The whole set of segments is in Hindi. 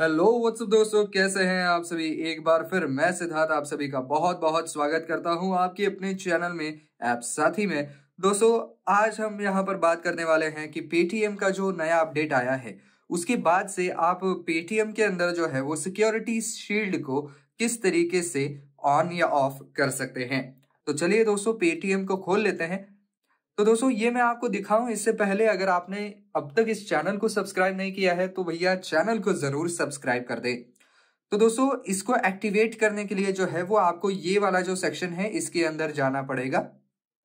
हेलो व्हाट्सअप दोस्तों कैसे हैं आप सभी एक बार फिर मैं सिद्धार्थ आप सभी का बहुत बहुत स्वागत करता हूं आपके अपने चैनल में ऐप साथी में दोस्तों आज हम यहां पर बात करने वाले हैं कि पेटीएम का जो नया अपडेट आया है उसके बाद से आप पेटीएम के अंदर जो है वो सिक्योरिटी शील्ड को किस तरीके से ऑन या ऑफ कर सकते हैं तो चलिए दोस्तों पेटीएम को खोल लेते हैं तो दोस्तों ये मैं आपको दिखाऊं इससे पहले अगर आपने अब तक इस चैनल को सब्सक्राइब नहीं किया है तो भैया चैनल को जरूर सब्सक्राइब कर दे तो दोस्तों इसको एक्टिवेट करने के लिए जो है वो आपको ये वाला जो सेक्शन है इसके अंदर जाना पड़ेगा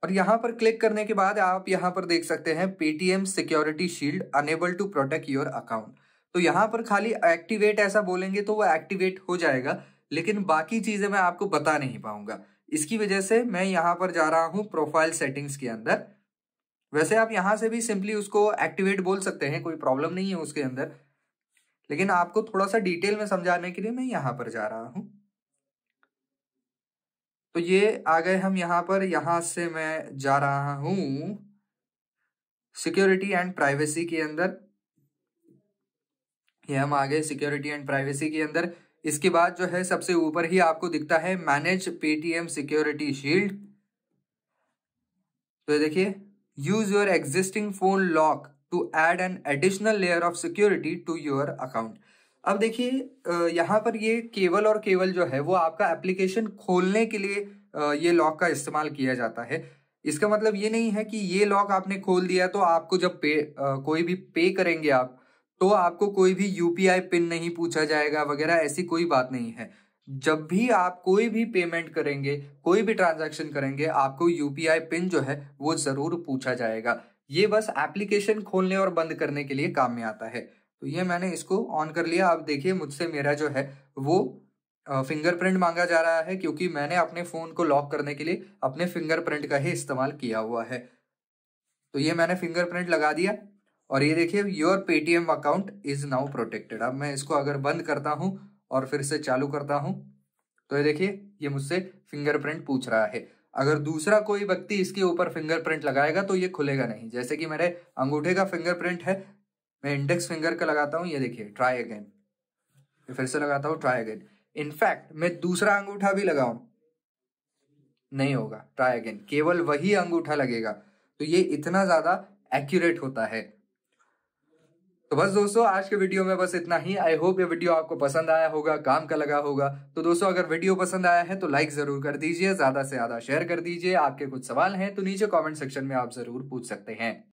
और यहाँ पर क्लिक करने के बाद आप यहाँ पर देख सकते हैं Paytm security shield enable to protect your account तो यहाँ पर खाली एक्टिवेट ऐसा बोलेंगे तो वो एक्टिवेट हो जाएगा लेकिन बाकी चीजें मैं आपको बता नहीं पाऊंगा इसकी वजह से मैं यहाँ पर जा रहा हूँ प्रोफाइल सेटिंग्स के अंदर वैसे आप यहाँ से भी सिंपली उसको एक्टिवेट बोल सकते हैं कोई प्रॉब्लम नहीं है उसके अंदर लेकिन आपको थोड़ा सा डिटेल में समझाने के लिए मैं यहाँ पर जा रहा हूँ तो ये आ गए हम यहाँ पर यहाँ से मैं जा रहा हूँ सिक्योरिटी एंड प्राइवेसी के अंदर ये हम आ गए सिक्योरिटी एंड प्राइवेसी के अंदर इसके बाद जो है सबसे ऊपर ही आपको दिखता है मैनेज पेटीएम सिक्योरिटी शील्ड तो देखिए Use your existing phone lock to add an additional layer of security to your account. अब देखिए यहाँ पर ये केवल और केवल जो है वो आपका एप्लीकेशन खोलने के लिए ये लॉक का इस्तेमाल किया जाता है इसका मतलब ये नहीं है कि ये लॉक आपने खोल दिया तो आपको जब पे कोई भी पे करेंगे आप तो आपको कोई भी यूपीआई पिन नहीं पूछा जाएगा वगैरह ऐसी कोई बात नहीं है जब भी आप कोई भी पेमेंट करेंगे कोई भी ट्रांजैक्शन करेंगे आपको यूपीआई पिन जो है वो जरूर पूछा जाएगा ये बस एप्लीकेशन खोलने और बंद करने के लिए काम में आता है तो ये मैंने इसको ऑन कर लिया आप देखिए मुझसे मेरा जो है वो फिंगरप्रिंट मांगा जा रहा है क्योंकि मैंने अपने फ़ोन को लॉक करने के लिए अपने फिंगरप्रिंट का ही इस्तेमाल किया हुआ है तो ये मैंने फिंगरप्रिंट लगा दिया और ये देखिए your Paytm account is now protected अब मैं इसको अगर बंद करता हूँ और फिर से चालू करता हूं तो ये देखिए ये मुझसे फिंगरप्रिंट पूछ रहा है अगर दूसरा कोई व्यक्ति इसके ऊपर फिंगरप्रिंट लगाएगा तो ये खुलेगा नहीं जैसे कि मेरे अंगूठे का फिंगरप्रिंट है मैं इंडेक्स फिंगर का लगाता हूँ ये देखिए ट्राई अगेन फिर से लगाता हूँ ट्राई अगेन इनफैक्ट मैं दूसरा अंगूठा भी लगाऊ नहीं होगा ट्राई अगेन केवल वही अंगूठा लगेगा तो ये इतना ज्यादा एक्यूरेट होता है तो बस दोस्तों आज के वीडियो में बस इतना ही आई होप ये वीडियो आपको पसंद आया होगा काम का लगा होगा तो दोस्तों अगर वीडियो पसंद आया है तो लाइक जरूर कर दीजिए ज्यादा से ज्यादा शेयर कर दीजिए आपके कुछ सवाल हैं तो नीचे कमेंट सेक्शन में आप जरूर पूछ सकते हैं